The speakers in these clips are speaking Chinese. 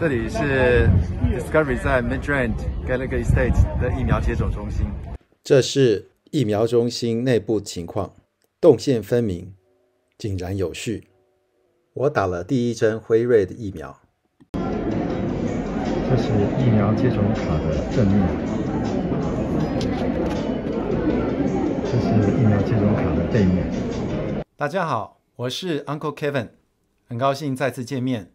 这里是 Discovery 在 Midrand l a x Estate 的疫苗接种中心。这是疫苗中心内部情况，动线分明，井然有序。我打了第一针辉瑞的疫苗。这是疫苗接种卡的正面，这是疫苗接种卡的背面。大家好，我是 Uncle Kevin，很高兴再次见面。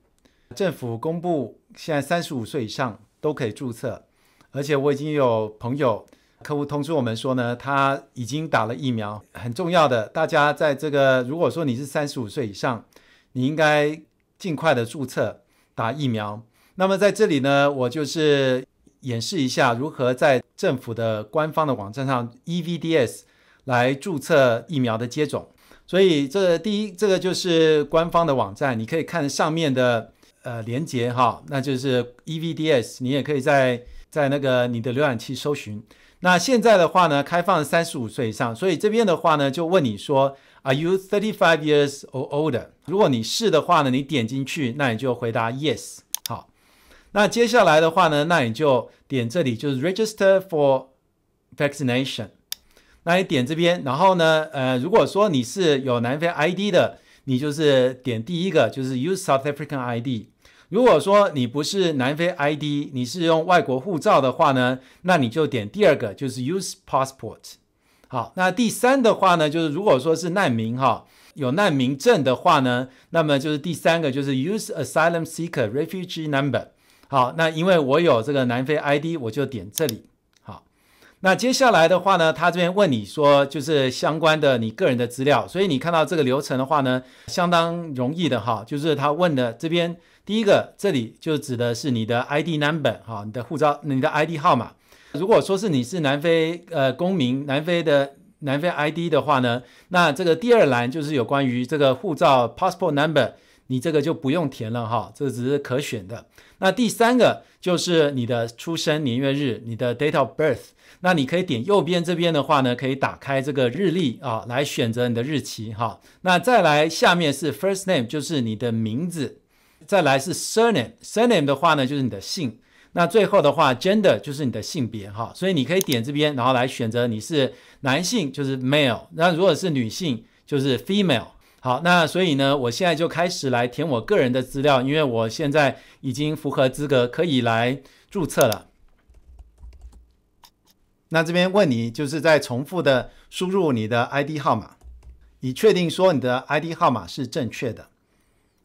政府公布，现在三十五岁以上都可以注册，而且我已经有朋友、客户通知我们说呢，他已经打了疫苗。很重要的，大家在这个如果说你是三十五岁以上，你应该尽快的注册打疫苗。那么在这里呢，我就是演示一下如何在政府的官方的网站上 EVDS 来注册疫苗的接种。所以这第一，这个就是官方的网站，你可以看上面的。呃，连接哈，那就是 e v d s，你也可以在在那个你的浏览器搜寻。那现在的话呢，开放三十五岁以上，所以这边的话呢，就问你说，Are you thirty five years or older？如果你是的话呢，你点进去，那你就回答 yes。好，那接下来的话呢，那你就点这里，就是 register for vaccination。那你点这边，然后呢，呃，如果说你是有南非 I D 的，你就是点第一个，就是 use South African I D。如果说你不是南非 ID，你是用外国护照的话呢，那你就点第二个，就是 Use Passport。好，那第三的话呢，就是如果说是难民哈，有难民证的话呢，那么就是第三个，就是 Use Asylum Seeker Refugee Number。好，那因为我有这个南非 ID，我就点这里。那接下来的话呢，他这边问你说，就是相关的你个人的资料，所以你看到这个流程的话呢，相当容易的哈，就是他问的这边第一个，这里就指的是你的 ID number 哈，你的护照、你的 ID 号码。如果说是你是南非呃公民，南非的南非 ID 的话呢，那这个第二栏就是有关于这个护照 passport number。你这个就不用填了哈，这只是可选的。那第三个就是你的出生年月日，你的 date of birth。那你可以点右边这边的话呢，可以打开这个日历啊，来选择你的日期哈。那再来下面是 first name，就是你的名字。再来是 surname，surname 的话呢，就是你的姓。那最后的话，gender 就是你的性别哈。所以你可以点这边，然后来选择你是男性就是 male，那如果是女性就是 female。好，那所以呢，我现在就开始来填我个人的资料，因为我现在已经符合资格，可以来注册了。那这边问你，就是在重复的输入你的 ID 号码，以确定说你的 ID 号码是正确的。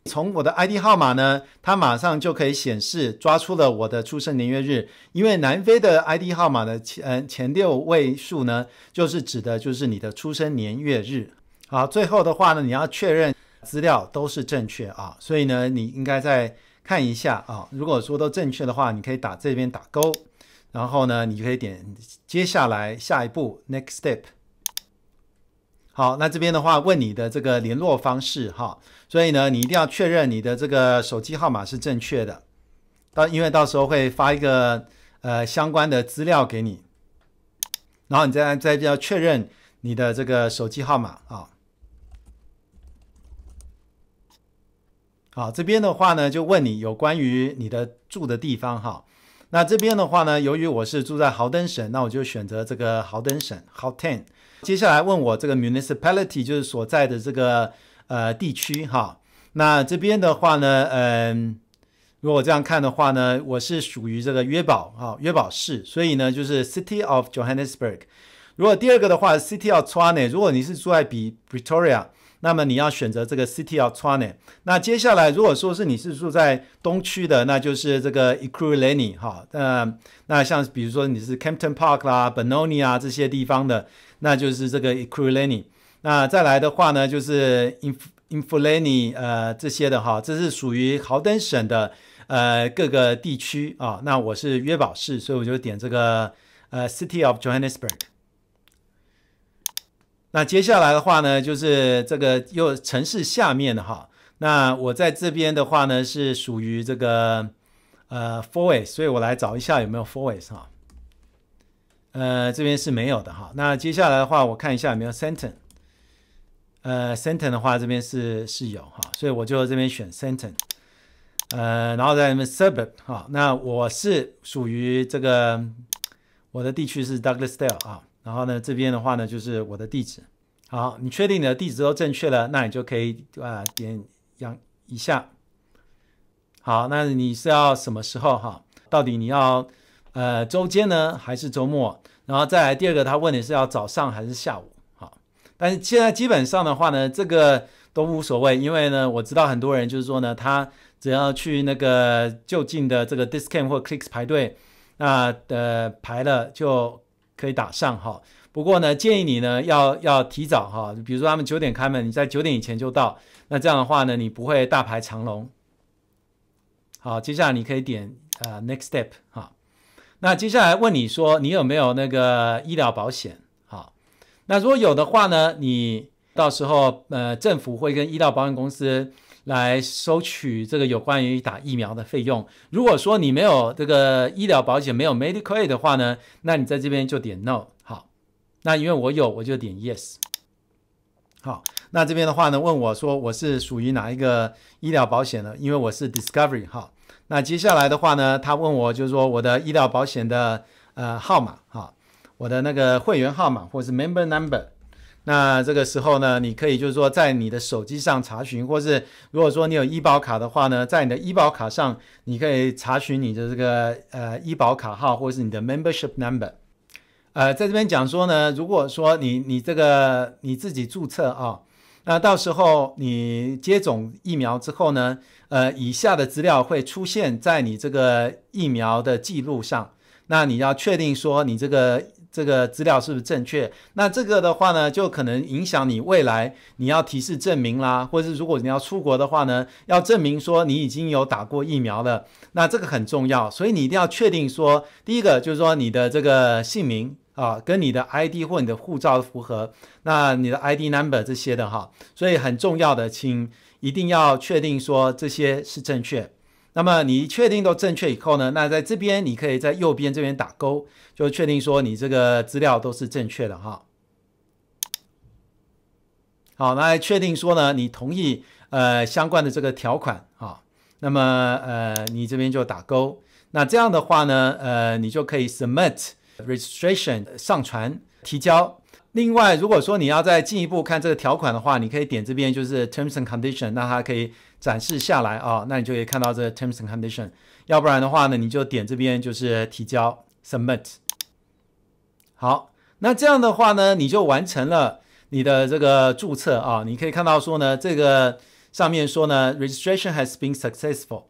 从我的 ID 号码呢，它马上就可以显示抓出了我的出生年月日，因为南非的 ID 号码的前前六位数呢，就是指的就是你的出生年月日。好，最后的话呢，你要确认资料都是正确啊，所以呢，你应该再看一下啊。如果说都正确的话，你可以打这边打勾，然后呢，你可以点接下来下一步 Next Step。好，那这边的话问你的这个联络方式哈，所以呢，你一定要确认你的这个手机号码是正确的，到因为到时候会发一个呃相关的资料给你，然后你再再要确认你的这个手机号码啊。好，这边的话呢，就问你有关于你的住的地方哈。那这边的话呢，由于我是住在豪登省，那我就选择这个豪登省 h o t e n 接下来问我这个 municipality，就是所在的这个呃地区哈。那这边的话呢，嗯，如果我这样看的话呢，我是属于这个约堡哈，约堡市，所以呢就是 City of Johannesburg。如果第二个的话，City of t h a n e 如果你是住在比 v i c t o r i a 那么你要选择这个 City of Trane。那接下来，如果说是你是住在东区的，那就是这个 e c u r u l e n i 哈。呃、那像比如说你是 Campton Park 啦、b e n o n i 啊这些地方的，那就是这个 e c u r u l e n i 那再来的话呢，就是 In i n f l a n i 呃这些的哈，这是属于豪登省的呃各个地区啊。那我是约堡市，所以我就点这个呃 City of Johannesburg。那接下来的话呢，就是这个又城市下面的哈。那我在这边的话呢，是属于这个呃 forest，所以我来找一下有没有 forest 哈。呃，这边是没有的哈。那接下来的话，我看一下有没有 c e n t e e 呃 c e n t e e 的话，这边是是有哈，所以我就这边选 c e n t e e 呃，然后在 suburb 哈，那我是属于这个我的地区是 Douglasdale 啊。然后呢，这边的话呢，就是我的地址。好，你确定你的地址都正确了，那你就可以啊点样一下。好，那你是要什么时候哈？到底你要呃周间呢，还是周末？然后再来第二个，他问你是要早上还是下午。好，但是现在基本上的话呢，这个都无所谓，因为呢，我知道很多人就是说呢，他只要去那个就近的这个 discount 或 clicks 排队，那呃排了就。可以打上哈，不过呢，建议你呢要要提早哈，比如说他们九点开门，你在九点以前就到，那这样的话呢，你不会大排长龙。好，接下来你可以点呃 next step 哈，那接下来问你说你有没有那个医疗保险？好，那如果有的话呢，你到时候呃政府会跟医疗保险公司。来收取这个有关于打疫苗的费用。如果说你没有这个医疗保险，没有 medical A 的话呢，那你在这边就点 no。好，那因为我有，我就点 yes。好，那这边的话呢，问我说我是属于哪一个医疗保险呢？因为我是 Discovery 哈。那接下来的话呢，他问我就是说我的医疗保险的呃号码哈，我的那个会员号码或者是 member number。那这个时候呢，你可以就是说在你的手机上查询，或者是如果说你有医保卡的话呢，在你的医保卡上，你可以查询你的这个呃医保卡号或者是你的 membership number。呃，在这边讲说呢，如果说你你这个你自己注册啊，那到时候你接种疫苗之后呢，呃，以下的资料会出现在你这个疫苗的记录上。那你要确定说你这个。这个资料是不是正确？那这个的话呢，就可能影响你未来你要提示证明啦，或者是如果你要出国的话呢，要证明说你已经有打过疫苗了，那这个很重要，所以你一定要确定说，第一个就是说你的这个姓名啊，跟你的 ID 或你的护照符合，那你的 ID number 这些的哈，所以很重要的，请一定要确定说这些是正确。那么你确定都正确以后呢？那在这边你可以在右边这边打勾，就确定说你这个资料都是正确的哈。好，那确定说呢，你同意呃相关的这个条款哈。那么呃你这边就打勾。那这样的话呢，呃你就可以 submit registration 上传提交。另外，如果说你要再进一步看这个条款的话，你可以点这边，就是 Terms and Condition，那它可以展示下来啊，那你就可以看到这 Terms and Condition。要不然的话呢，你就点这边，就是提交 Submit。好，那这样的话呢，你就完成了你的这个注册啊，你可以看到说呢，这个上面说呢，Registration has been successful。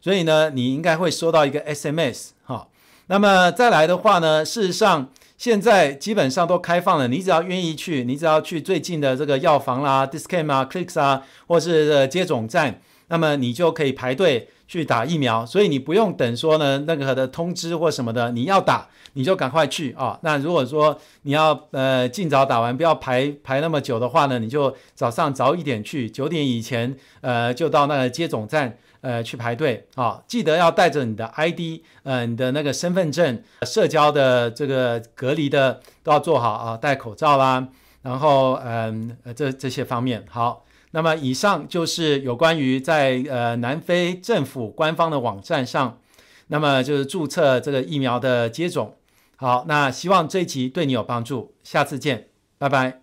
所以呢，你应该会收到一个 SMS 哈。那么再来的话呢，事实上。现在基本上都开放了，你只要愿意去，你只要去最近的这个药房啦、discount 啊、c l i c k c s 啊，或是接种站。那么你就可以排队去打疫苗，所以你不用等说呢那个的通知或什么的，你要打你就赶快去啊。那如果说你要呃尽早打完，不要排排那么久的话呢，你就早上早一点去，九点以前呃就到那个接种站呃去排队啊。记得要带着你的 ID，嗯你的那个身份证、社交的这个隔离的都要做好啊，戴口罩啦，然后嗯呃这这些方面好。那么以上就是有关于在呃南非政府官方的网站上，那么就是注册这个疫苗的接种。好，那希望这一集对你有帮助，下次见，拜拜。